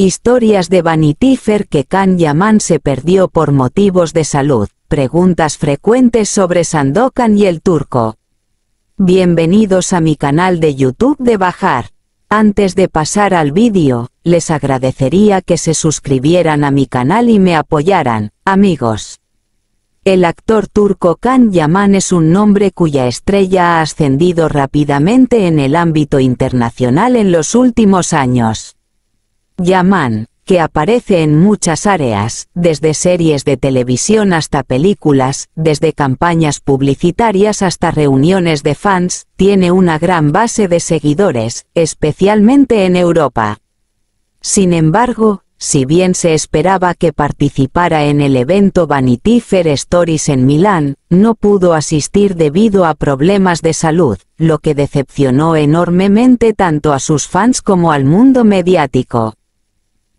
Historias de Vanity Fair que Kan Yaman se perdió por motivos de salud. Preguntas frecuentes sobre Sandokan y el turco. Bienvenidos a mi canal de YouTube de Bajar. Antes de pasar al vídeo, les agradecería que se suscribieran a mi canal y me apoyaran, amigos. El actor turco Kan Yaman es un nombre cuya estrella ha ascendido rápidamente en el ámbito internacional en los últimos años. Yaman, que aparece en muchas áreas, desde series de televisión hasta películas, desde campañas publicitarias hasta reuniones de fans, tiene una gran base de seguidores, especialmente en Europa. Sin embargo, si bien se esperaba que participara en el evento Vanity Fair Stories en Milán, no pudo asistir debido a problemas de salud, lo que decepcionó enormemente tanto a sus fans como al mundo mediático.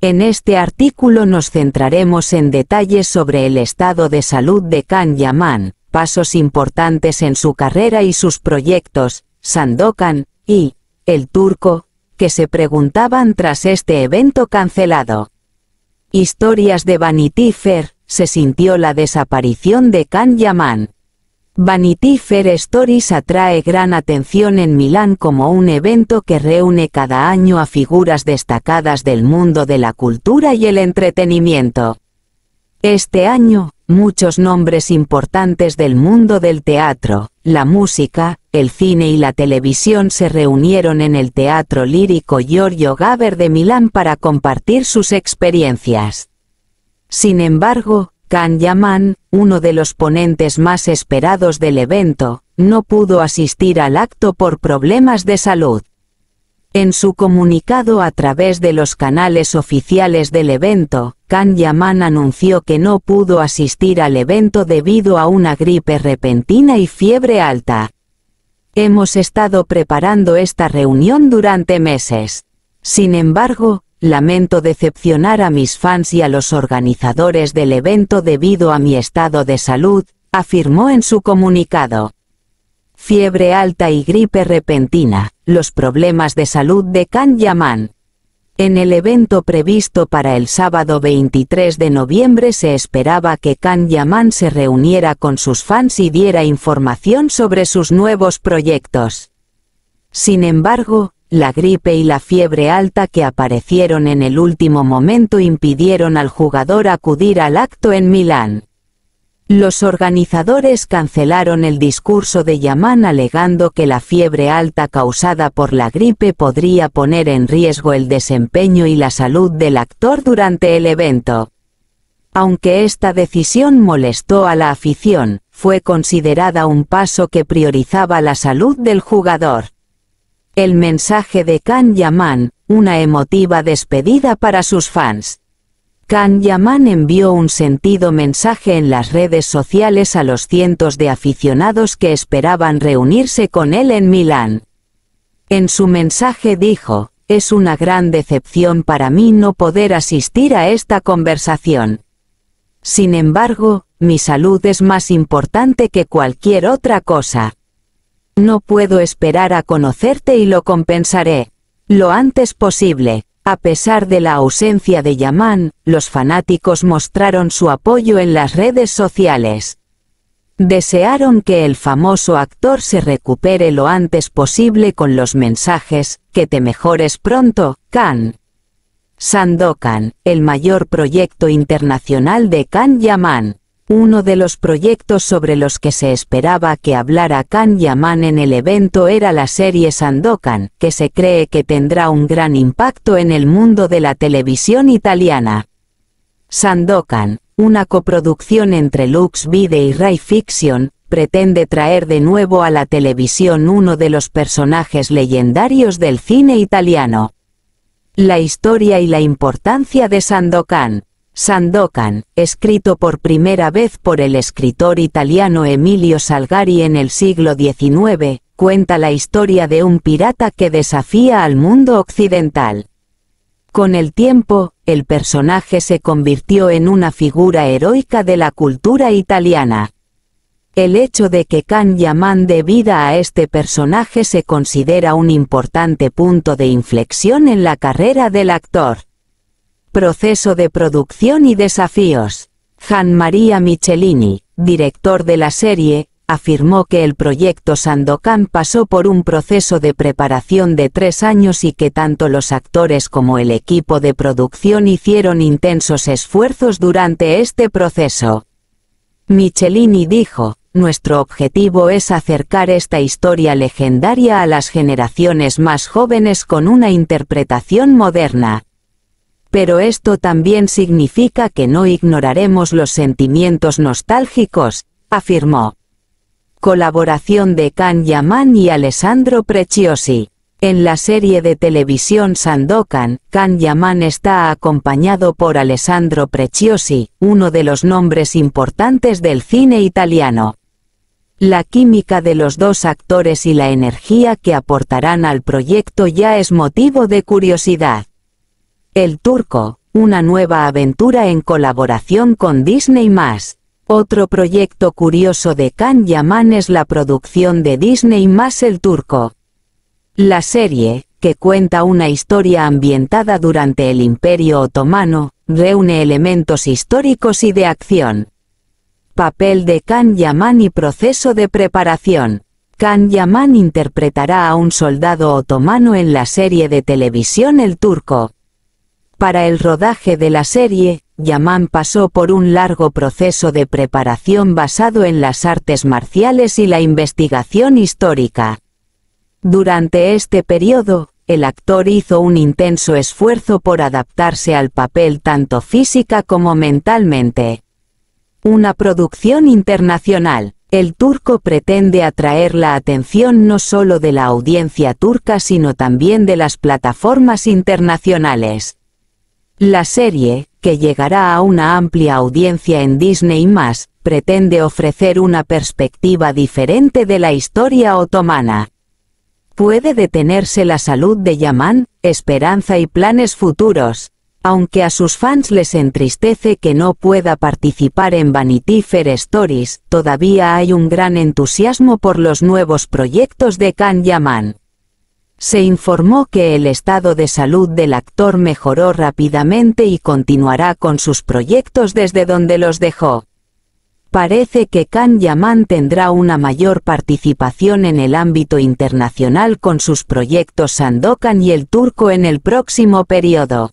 En este artículo nos centraremos en detalles sobre el estado de salud de Kan Yaman, pasos importantes en su carrera y sus proyectos, Sandokan, y, el turco, que se preguntaban tras este evento cancelado. Historias de Vanity Fair, se sintió la desaparición de Kan Yaman. Vanity Fair Stories atrae gran atención en Milán como un evento que reúne cada año a figuras destacadas del mundo de la cultura y el entretenimiento. Este año, muchos nombres importantes del mundo del teatro, la música, el cine y la televisión se reunieron en el Teatro Lírico Giorgio Gaber de Milán para compartir sus experiencias. Sin embargo, Kan Yaman, uno de los ponentes más esperados del evento, no pudo asistir al acto por problemas de salud. En su comunicado a través de los canales oficiales del evento, Kan Yaman anunció que no pudo asistir al evento debido a una gripe repentina y fiebre alta. Hemos estado preparando esta reunión durante meses. Sin embargo, Lamento decepcionar a mis fans y a los organizadores del evento debido a mi estado de salud, afirmó en su comunicado. Fiebre alta y gripe repentina, los problemas de salud de Kan Yaman. En el evento previsto para el sábado 23 de noviembre se esperaba que Kan Yaman se reuniera con sus fans y diera información sobre sus nuevos proyectos. Sin embargo, la gripe y la fiebre alta que aparecieron en el último momento impidieron al jugador acudir al acto en Milán. Los organizadores cancelaron el discurso de Yaman alegando que la fiebre alta causada por la gripe podría poner en riesgo el desempeño y la salud del actor durante el evento. Aunque esta decisión molestó a la afición, fue considerada un paso que priorizaba la salud del jugador. El mensaje de Kan Yaman, una emotiva despedida para sus fans. Can Yaman envió un sentido mensaje en las redes sociales a los cientos de aficionados que esperaban reunirse con él en Milán. En su mensaje dijo, es una gran decepción para mí no poder asistir a esta conversación. Sin embargo, mi salud es más importante que cualquier otra cosa. No puedo esperar a conocerte y lo compensaré. Lo antes posible. A pesar de la ausencia de Yaman, los fanáticos mostraron su apoyo en las redes sociales. Desearon que el famoso actor se recupere lo antes posible con los mensajes, que te mejores pronto, Khan. Sandokan, el mayor proyecto internacional de Kan Yaman. Uno de los proyectos sobre los que se esperaba que hablara Kan Yaman en el evento era la serie Sandokan, que se cree que tendrá un gran impacto en el mundo de la televisión italiana. Sandokan, una coproducción entre Lux Vide y Rai Fiction, pretende traer de nuevo a la televisión uno de los personajes legendarios del cine italiano. La historia y la importancia de Sandokan Sandokan, escrito por primera vez por el escritor italiano Emilio Salgari en el siglo XIX, cuenta la historia de un pirata que desafía al mundo occidental. Con el tiempo, el personaje se convirtió en una figura heroica de la cultura italiana. El hecho de que Kan Yaman dé vida a este personaje se considera un importante punto de inflexión en la carrera del actor. Proceso de producción y desafíos. Jan María Michelini, director de la serie, afirmó que el proyecto Sandokan pasó por un proceso de preparación de tres años y que tanto los actores como el equipo de producción hicieron intensos esfuerzos durante este proceso. Michelini dijo, nuestro objetivo es acercar esta historia legendaria a las generaciones más jóvenes con una interpretación moderna, pero esto también significa que no ignoraremos los sentimientos nostálgicos, afirmó. Colaboración de Can Yaman y Alessandro Preciosi. En la serie de televisión Sandokan, Can Yaman está acompañado por Alessandro Preciosi, uno de los nombres importantes del cine italiano. La química de los dos actores y la energía que aportarán al proyecto ya es motivo de curiosidad. El Turco, una nueva aventura en colaboración con Disney+. Otro proyecto curioso de Can Yaman es la producción de Disney El Turco. La serie, que cuenta una historia ambientada durante el Imperio Otomano, reúne elementos históricos y de acción. Papel de Can Yaman y proceso de preparación. Can Yaman interpretará a un soldado otomano en la serie de televisión El Turco. Para el rodaje de la serie, Yaman pasó por un largo proceso de preparación basado en las artes marciales y la investigación histórica. Durante este periodo, el actor hizo un intenso esfuerzo por adaptarse al papel tanto física como mentalmente. Una producción internacional, el turco pretende atraer la atención no solo de la audiencia turca sino también de las plataformas internacionales. La serie, que llegará a una amplia audiencia en Disney+, pretende ofrecer una perspectiva diferente de la historia otomana. Puede detenerse la salud de Yaman, esperanza y planes futuros. Aunque a sus fans les entristece que no pueda participar en Vanity Fair Stories, todavía hay un gran entusiasmo por los nuevos proyectos de Khan Yaman se informó que el estado de salud del actor mejoró rápidamente y continuará con sus proyectos desde donde los dejó. Parece que Kan Yaman tendrá una mayor participación en el ámbito internacional con sus proyectos Sandokan y el turco en el próximo periodo.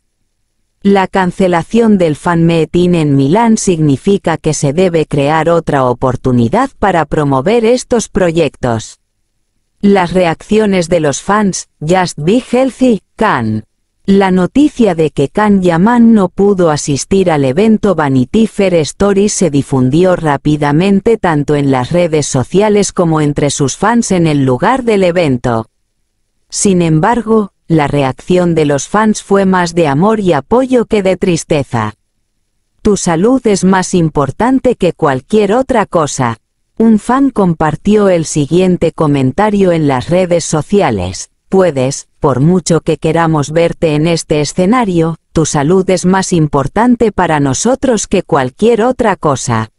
La cancelación del fanmeeting en Milán significa que se debe crear otra oportunidad para promover estos proyectos. Las reacciones de los fans, Just Be Healthy, Khan. La noticia de que Khan Yaman no pudo asistir al evento Vanity Fair Stories se difundió rápidamente tanto en las redes sociales como entre sus fans en el lugar del evento. Sin embargo, la reacción de los fans fue más de amor y apoyo que de tristeza. Tu salud es más importante que cualquier otra cosa. Un fan compartió el siguiente comentario en las redes sociales, puedes, por mucho que queramos verte en este escenario, tu salud es más importante para nosotros que cualquier otra cosa.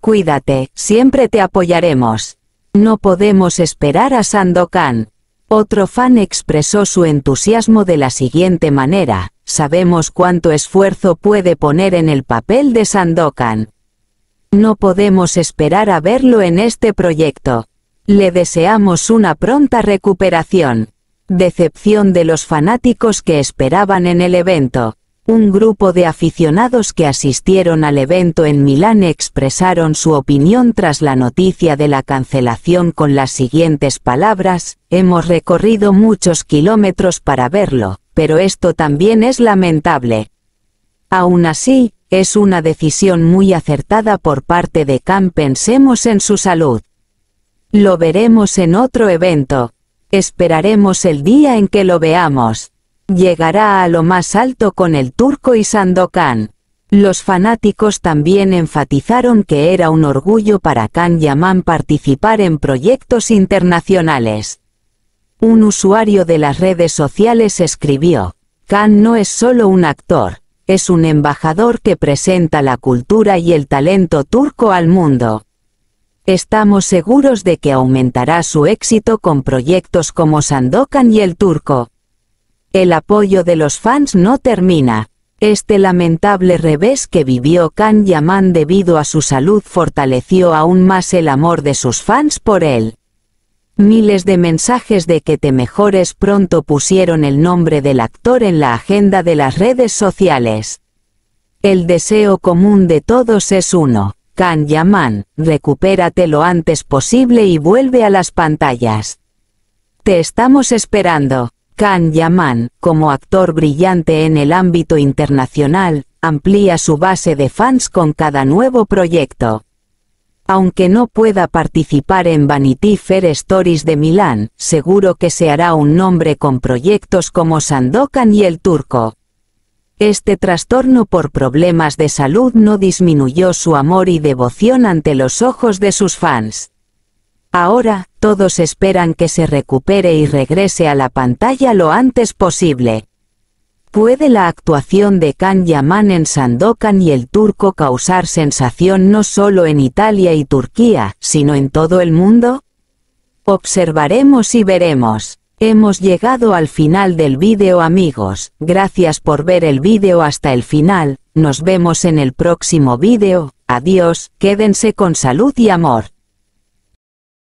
Cuídate, siempre te apoyaremos. No podemos esperar a Sandokan. Otro fan expresó su entusiasmo de la siguiente manera, sabemos cuánto esfuerzo puede poner en el papel de Sandokan. No podemos esperar a verlo en este proyecto. Le deseamos una pronta recuperación. Decepción de los fanáticos que esperaban en el evento. Un grupo de aficionados que asistieron al evento en Milán expresaron su opinión tras la noticia de la cancelación con las siguientes palabras, hemos recorrido muchos kilómetros para verlo, pero esto también es lamentable. Aún así, es una decisión muy acertada por parte de Khan pensemos en su salud. Lo veremos en otro evento. Esperaremos el día en que lo veamos. Llegará a lo más alto con el turco y Sandokan. Los fanáticos también enfatizaron que era un orgullo para Khan Yaman participar en proyectos internacionales. Un usuario de las redes sociales escribió, Khan no es solo un actor, es un embajador que presenta la cultura y el talento turco al mundo. Estamos seguros de que aumentará su éxito con proyectos como Sandokan y el turco. El apoyo de los fans no termina. Este lamentable revés que vivió Kan Yaman debido a su salud fortaleció aún más el amor de sus fans por él. Miles de mensajes de que te mejores pronto pusieron el nombre del actor en la agenda de las redes sociales. El deseo común de todos es uno, Kan Yaman, recupérate lo antes posible y vuelve a las pantallas. Te estamos esperando. Kan Yaman, como actor brillante en el ámbito internacional, amplía su base de fans con cada nuevo proyecto aunque no pueda participar en Vanity Fair Stories de Milán, seguro que se hará un nombre con proyectos como Sandokan y el Turco. Este trastorno por problemas de salud no disminuyó su amor y devoción ante los ojos de sus fans. Ahora, todos esperan que se recupere y regrese a la pantalla lo antes posible. ¿Puede la actuación de Kan Yaman en Sandokan y el turco causar sensación no solo en Italia y Turquía, sino en todo el mundo? Observaremos y veremos. Hemos llegado al final del vídeo amigos, gracias por ver el vídeo hasta el final, nos vemos en el próximo vídeo, adiós, quédense con salud y amor.